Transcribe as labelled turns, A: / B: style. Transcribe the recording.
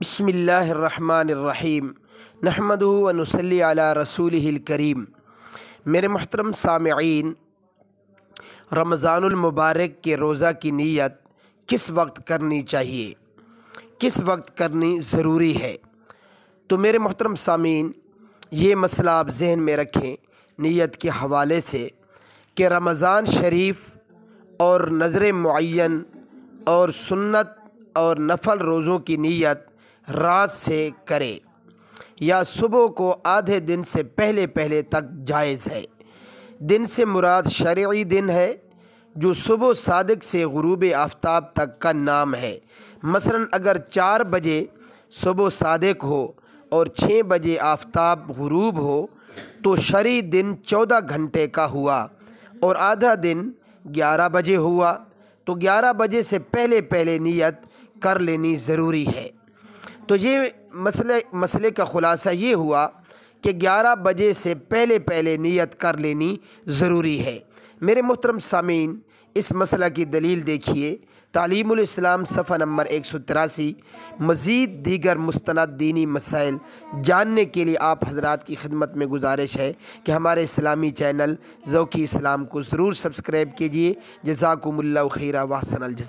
A: بسم اللہ الرحمن الرحیم نحمد و نسلی علی رسول الکریم میرے محترم سامعین رمضان المبارک کے روزہ کی نیت کس وقت کرنی چاہیے کس وقت کرنی ضروری ہے تو میرے محترم سامعین یہ مسئلہ آپ ذہن میں رکھیں نیت کے حوالے سے کہ رمضان شریف اور نظر معین اور سنت اور نفل روزوں کی نیت رات سے کرے یا صبح کو آدھے دن سے پہلے پہلے تک جائز ہے دن سے مراد شرعی دن ہے جو صبح صادق سے غروب آفتاب تک کا نام ہے مثلا اگر چار بجے صبح صادق ہو اور چھ بجے آفتاب غروب ہو تو شرعی دن چودہ گھنٹے کا ہوا اور آدھا دن گیارہ بجے ہوا تو گیارہ بجے سے پہلے پہلے نیت کر لینی ضروری ہے تو یہ مسئلے مسئلے کا خلاصہ یہ ہوا کہ گیارہ بجے سے پہلے پہلے نیت کر لینی ضروری ہے میرے محترم سامعین اس مسئلہ کی دلیل دیکھیے تعلیم الاسلام صفحہ نمبر ایک سو تراسی مزید دیگر مستند دینی مسائل جاننے کے لیے آپ حضرات کی خدمت میں گزارش ہے کہ ہمارے اسلامی چینل ذوقی اسلام کو ضرور سبسکرائب کیجیے جزاکم اللہ خیرہ واسن الجزا